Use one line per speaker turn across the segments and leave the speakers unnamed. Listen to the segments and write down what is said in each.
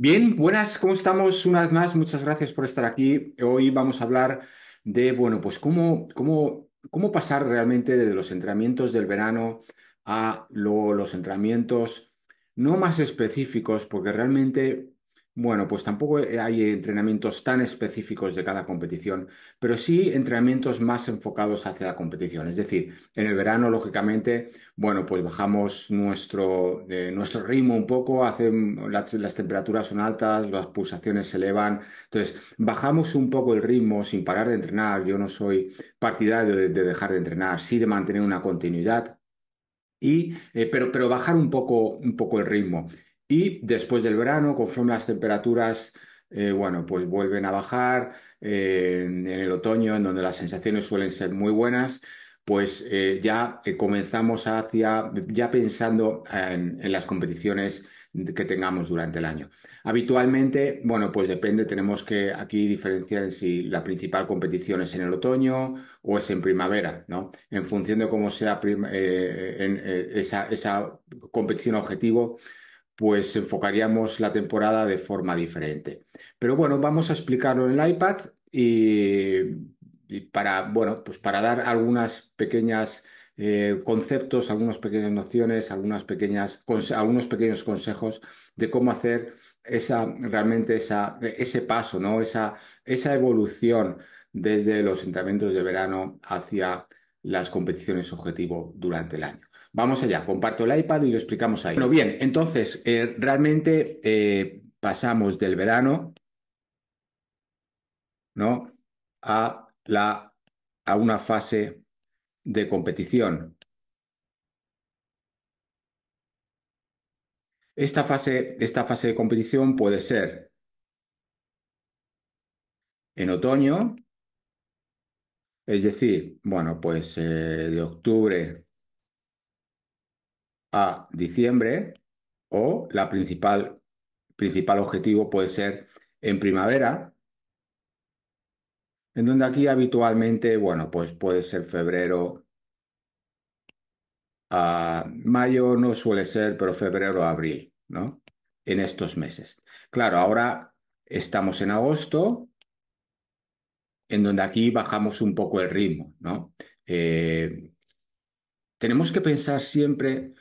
Bien, buenas, ¿cómo estamos? Una vez más, muchas gracias por estar aquí. Hoy vamos a hablar de, bueno, pues cómo, cómo, cómo pasar realmente de los entrenamientos del verano a los entrenamientos no más específicos, porque realmente bueno, pues tampoco hay entrenamientos tan específicos de cada competición, pero sí entrenamientos más enfocados hacia la competición. Es decir, en el verano, lógicamente, bueno, pues bajamos nuestro, eh, nuestro ritmo un poco, las, temperaturas son altas, las pulsaciones se elevan, entonces bajamos un poco el ritmo sin parar de entrenar. Yo no soy partidario de, dejar de entrenar, sí de mantener una continuidad. Y, eh, pero, pero bajar un poco, un poco el ritmo. Y después del verano, conforme las temperaturas, eh, bueno, pues vuelven a bajar, eh, en, el otoño, en donde las sensaciones suelen ser muy buenas, pues eh, ya comenzamos hacia, ya pensando en, las competiciones que tengamos durante el año. Habitualmente, bueno, pues depende, tenemos que aquí diferenciar si la principal competición es en el otoño o es en primavera, ¿no? En función de cómo sea esa, esa, competición objetivo, pues enfocaríamos la temporada de forma diferente. Pero bueno, vamos a explicarlo en el iPad y, para, bueno, pues para dar algunas pequeñas eh, conceptos, algunas pequeñas nociones, algunas pequeñas, algunos pequeños consejos de cómo hacer esa, realmente esa, ese paso, ¿no? esa, esa evolución desde los entrenamientos de verano hacia las competiciones objetivo durante el año. Vamos allá, comparto el iPad y lo explicamos ahí. Bueno, bien, entonces, eh, realmente eh, pasamos del verano, ¿no? A, la, a una fase de competición. Esta fase, esta fase de competición puede ser en otoño, es decir, bueno, pues eh, de octubre a diciembre o la principal, principal objetivo puede ser en primavera, en donde aquí habitualmente, bueno, pues puede ser febrero a mayo, no suele ser, pero febrero a abril, ¿no? En estos meses. Claro, ahora estamos en agosto, en donde aquí bajamos un poco el ritmo, ¿no? Eh, tenemos que pensar siempre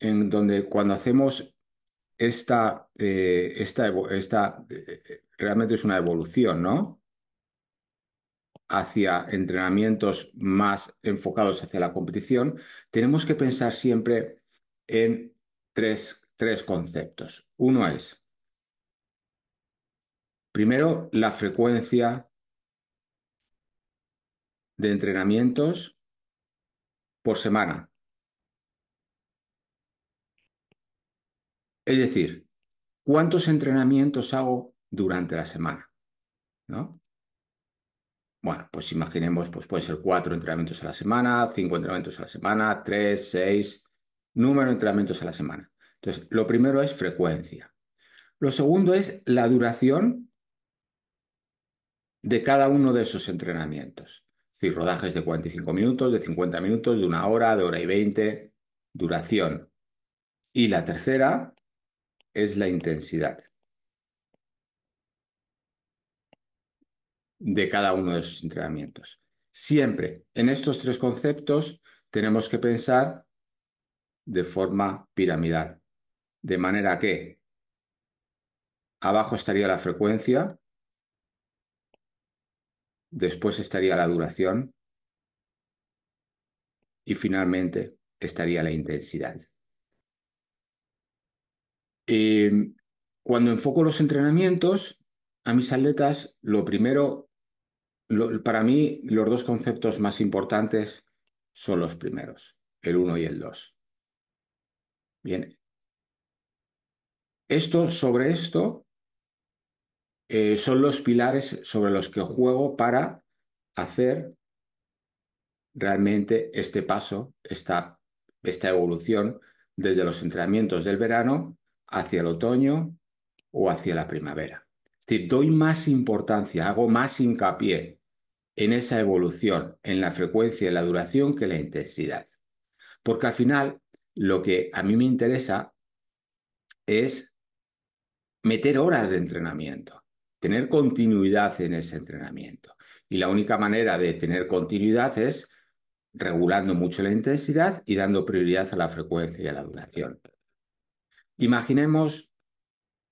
en donde cuando hacemos esta, eh, esta, eh, realmente es una evolución, ¿no? Hacia entrenamientos más enfocados hacia la competición, tenemos que pensar siempre en tres, tres conceptos. Uno es, primero, la frecuencia de entrenamientos por semana. Es decir, ¿cuántos entrenamientos hago durante la semana? ¿No? Bueno, pues imaginemos, pues pueden ser cuatro entrenamientos a la semana, cinco entrenamientos a la semana, tres, seis, número de entrenamientos a la semana. Entonces, lo primero es frecuencia. Lo segundo es la duración de cada uno de esos entrenamientos. Es decir, rodajes de 45 minutos, de 50 minutos, de una hora, de hora y 20, duración. Y la tercera es la intensidad de cada uno de esos entrenamientos. Siempre en estos tres conceptos tenemos que pensar de forma piramidal, de manera que abajo estaría la frecuencia, después estaría la duración y finalmente estaría la intensidad. Eh, cuando enfoco los entrenamientos a mis atletas, lo primero, para mí los dos conceptos más importantes son los primeros, el 1 y el 2. Bien. Esto sobre esto eh, son los pilares sobre los que juego para hacer realmente este paso, esta evolución desde los entrenamientos del verano hacia el otoño o hacia la primavera. Es doy más importancia, hago más hincapié en esa evolución, en la frecuencia y la duración que la intensidad. Porque al final lo que a mí me interesa es meter horas de entrenamiento, tener continuidad en ese entrenamiento. Y la única manera de tener continuidad es regulando mucho la intensidad y dando prioridad a la frecuencia y a la duración. Imaginemos,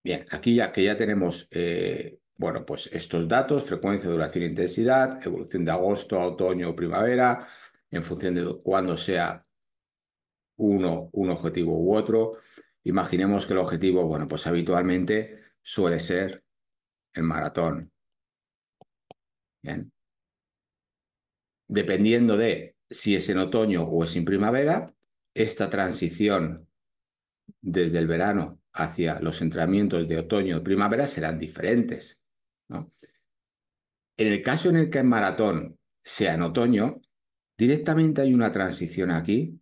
bien, aquí ya que ya tenemos, eh, bueno, pues estos datos, frecuencia, duración, intensidad, evolución de agosto, a otoño o primavera, en función de cuándo sea uno, un objetivo u otro. Imaginemos que el objetivo, bueno, pues habitualmente suele ser el maratón. Bien. Dependiendo de si es en otoño o es en primavera, esta transición desde el verano hacia los entrenamientos de otoño y primavera serán diferentes. En el caso en el que el maratón sea en otoño, directamente hay una transición aquí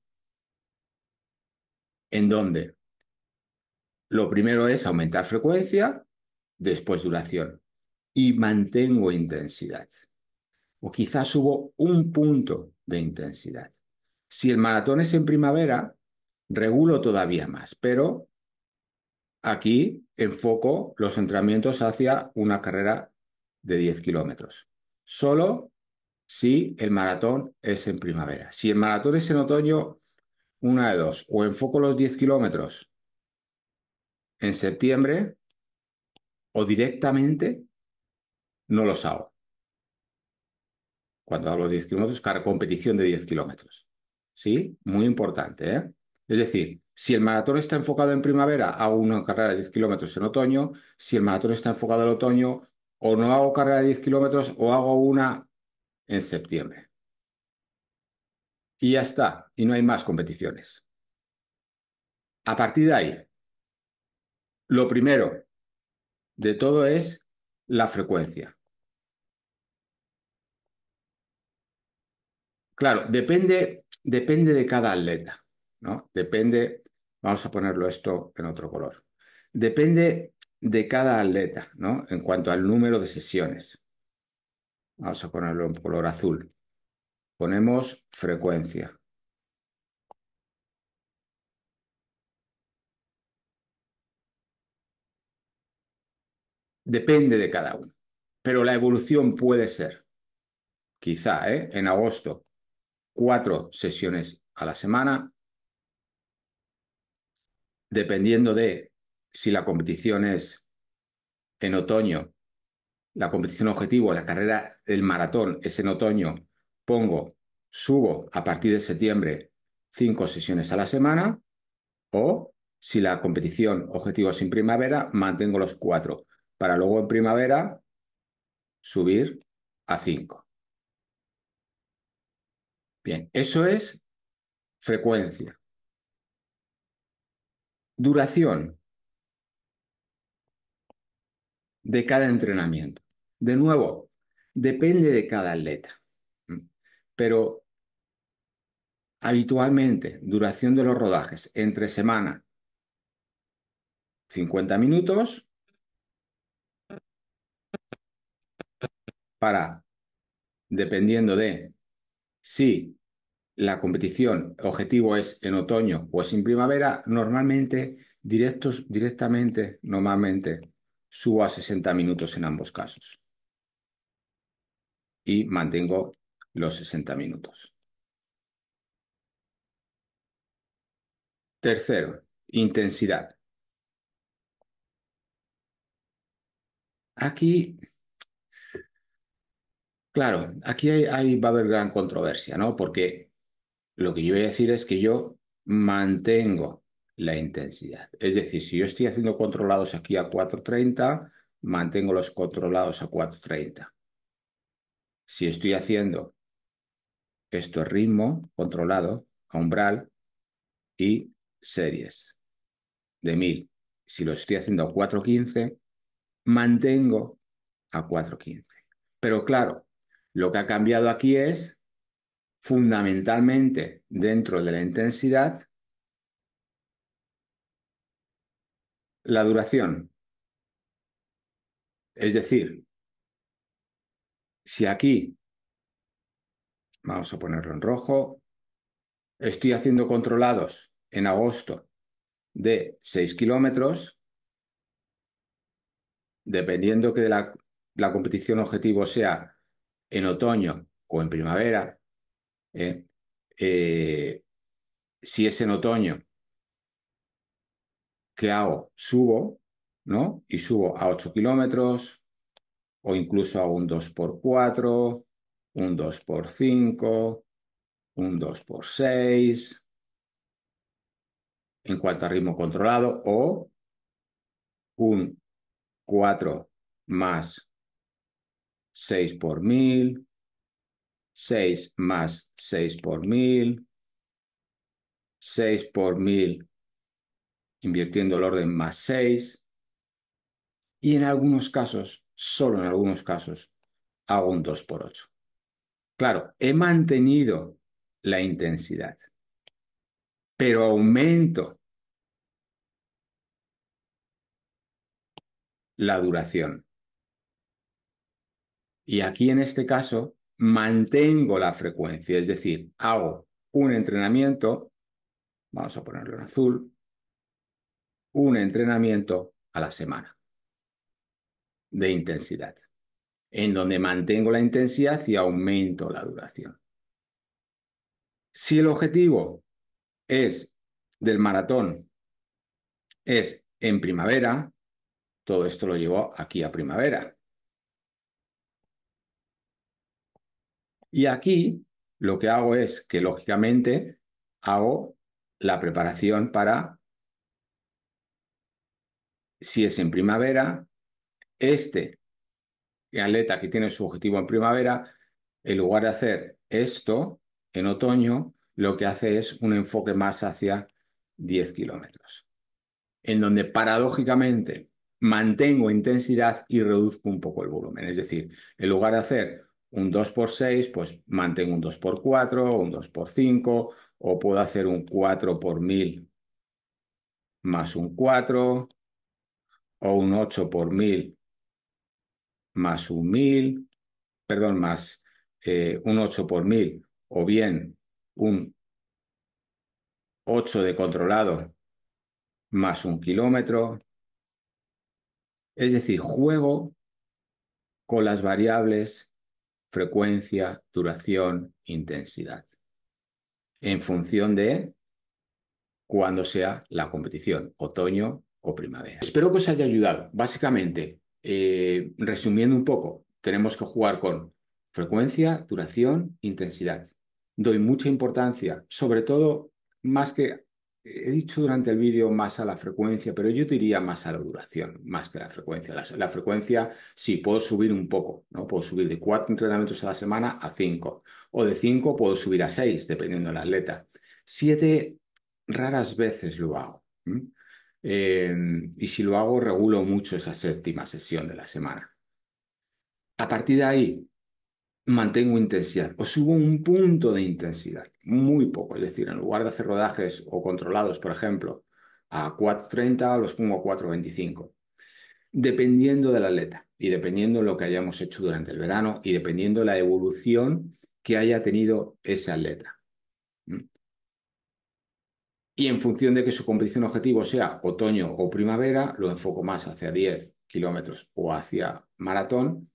en donde lo primero es aumentar frecuencia, después duración y mantengo intensidad. O quizás subo un punto de intensidad. Si el maratón es en primavera, regulo todavía más, pero aquí enfoco los entrenamientos hacia una carrera de 10 kilómetros. Solo si el maratón es en primavera. Si el maratón es en otoño, una de dos. O enfoco los 10 kilómetros en septiembre o directamente no los hago. Cuando hablo de 10 kilómetros, cada competición de 10 kilómetros. ¿Sí? Muy importante, ¿eh? Es decir, si el maratón está enfocado en primavera, hago una carrera de 10 kilómetros en otoño. Si el maratón está enfocado en otoño, o no hago carrera de 10 kilómetros o hago una en septiembre. Y ya está, y no hay más competiciones. A partir de ahí, lo primero de todo es la frecuencia. Claro, depende, depende de cada atleta. Depende, vamos a ponerlo esto en otro color. Depende de cada atleta, ¿no? En cuanto al número de sesiones. Vamos a ponerlo en color azul. Ponemos frecuencia. Depende de cada uno. Pero la evolución puede ser, quizá, ¿eh? en agosto, cuatro sesiones a la semana, dependiendo de si la competición es en otoño, la competición objetivo, la carrera del maratón es en otoño, pongo, subo a partir de septiembre cinco sesiones a la semana, o si la competición objetivo es en primavera, mantengo los cuatro, para luego en primavera subir a cinco. Bien, eso es frecuencia duración de cada entrenamiento. De nuevo, depende de cada atleta, pero habitualmente duración de los rodajes entre semana 50 minutos para, dependiendo de si la competición objetivo es en otoño o es en primavera, normalmente directos, directamente, normalmente subo a 60 minutos en ambos casos. Y mantengo los 60 minutos. Tercero, intensidad. Aquí Claro, aquí hay, va a haber gran controversia, ¿no? Porque lo que yo voy a decir es que yo mantengo la intensidad. Es decir, si yo estoy haciendo controlados aquí a 4.30, mantengo los controlados a 4.30. Si estoy haciendo esto ritmo controlado a umbral y series de 1000. Si lo estoy haciendo a 4.15, mantengo a 4.15. Pero claro, lo que ha cambiado aquí es fundamentalmente dentro de la intensidad, la duración. Es decir, si aquí, vamos a ponerlo en rojo, estoy haciendo controlados en agosto de 6 kilómetros, dependiendo que la, la competición objetivo sea en otoño o en primavera, eh, eh, si es en otoño, ¿qué hago? Subo, ¿no? Y subo a 8 kilómetros o incluso a un 2x4, un 2x5, un 2x6, en cuanto a ritmo controlado, o un 4 más 6 por 1000, 6 más 6 por 1000, 6 por 1000, invirtiendo el orden más 6. Y en algunos casos, solo en algunos casos, hago un 2 por 8. Claro, he mantenido la intensidad, pero aumento la duración. Y aquí en este caso mantengo la frecuencia, es decir, hago un entrenamiento, vamos a ponerlo en azul, un entrenamiento a la semana de intensidad, en donde mantengo la intensidad y aumento la duración. Si el objetivo es del maratón, es en primavera, todo esto lo llevo aquí a primavera. Y aquí lo que hago es que, lógicamente, hago la preparación para, si es en primavera, este atleta que tiene su objetivo en primavera, en lugar de hacer esto en otoño, lo que hace es un enfoque más hacia 10 kilómetros, en donde paradójicamente mantengo intensidad y reduzco un poco el volumen. Es decir, en lugar de hacer un 2 por 6 pues mantengo un 2 por 4 un 2 por 5 o puedo hacer un 4 por 1000 más un 4, o un 8 por 1000 más un 1000, perdón, más eh, un 8 por 1000, o bien un 8 de controlado más un kilómetro. Es decir, juego con las variables frecuencia, duración, intensidad, en función de cuándo sea la competición, otoño o primavera. Espero que os haya ayudado. Básicamente, eh, resumiendo un poco, tenemos que jugar con frecuencia, duración, intensidad. Doy mucha importancia, sobre todo más que he dicho durante el vídeo más a la frecuencia, pero yo diría más a la duración, más que a la frecuencia. La, frecuencia sí puedo subir un poco, ¿no? Puedo subir de cuatro entrenamientos a la semana a cinco, o de cinco puedo subir a seis, dependiendo del atleta. Siete raras veces lo hago. Em, y si lo hago, regulo mucho esa séptima sesión de la semana. A partir de ahí, mantengo intensidad o subo un punto de intensidad, muy poco. Es decir, en lugar de hacer rodajes o controlados, por ejemplo, a 4.30, los pongo a 4.25, dependiendo del atleta y dependiendo de lo que hayamos hecho durante el verano y dependiendo de la evolución que haya tenido ese atleta. ¿Mm? Y en función de que su competición objetivo sea otoño o primavera, lo enfoco más hacia 10 kilómetros o hacia maratón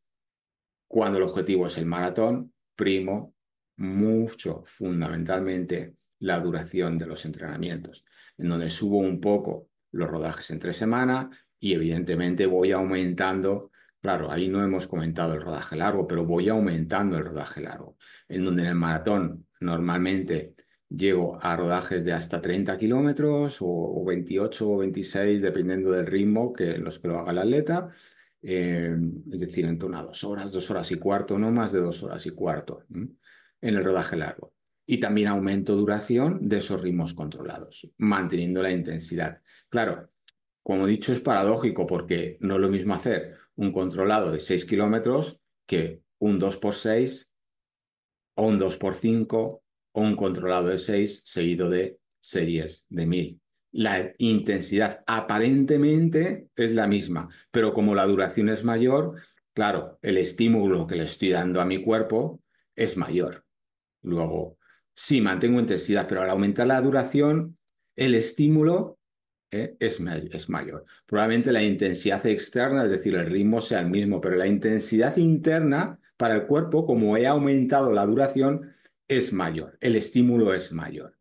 cuando el objetivo es el maratón, primo mucho fundamentalmente la duración de los entrenamientos, en donde subo un poco los rodajes entre semana y evidentemente voy aumentando, claro, ahí no hemos comentado el rodaje largo, pero voy aumentando el rodaje largo, en donde en el maratón normalmente llego a rodajes de hasta 30 kilómetros o, 28 o 26, dependiendo del ritmo que los que lo haga el atleta, Em, es decir, en torno a dos horas, dos horas y cuarto, no más de dos horas y cuarto en el rodaje largo. Y también aumento duración de esos ritmos controlados, manteniendo la intensidad. Claro, como he dicho, es paradójico porque no es lo mismo hacer un controlado de seis kilómetros que un 2x6 o un 2x5 o un controlado de seis seguido de series de mil la intensidad aparentemente es la misma, pero como la duración es mayor, claro, el estímulo que le estoy dando a mi cuerpo es mayor. Luego, si mantengo intensidad, pero al aumentar la duración, el estímulo eh, es, es mayor. Probablemente la intensidad externa, es decir, el ritmo sea el mismo, pero la intensidad interna para el cuerpo, como he aumentado la duración, es mayor, el estímulo es mayor.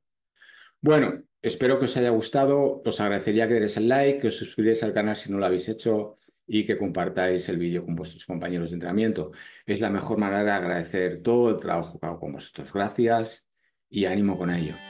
Bueno, Espero que os haya gustado. Os agradecería que deis el like, que os suscribáis al canal si no lo habéis hecho y que compartáis el vídeo con vuestros compañeros de entrenamiento. Es la mejor manera de agradecer todo el trabajo que hago con vosotros. Gracias y ánimo con ello.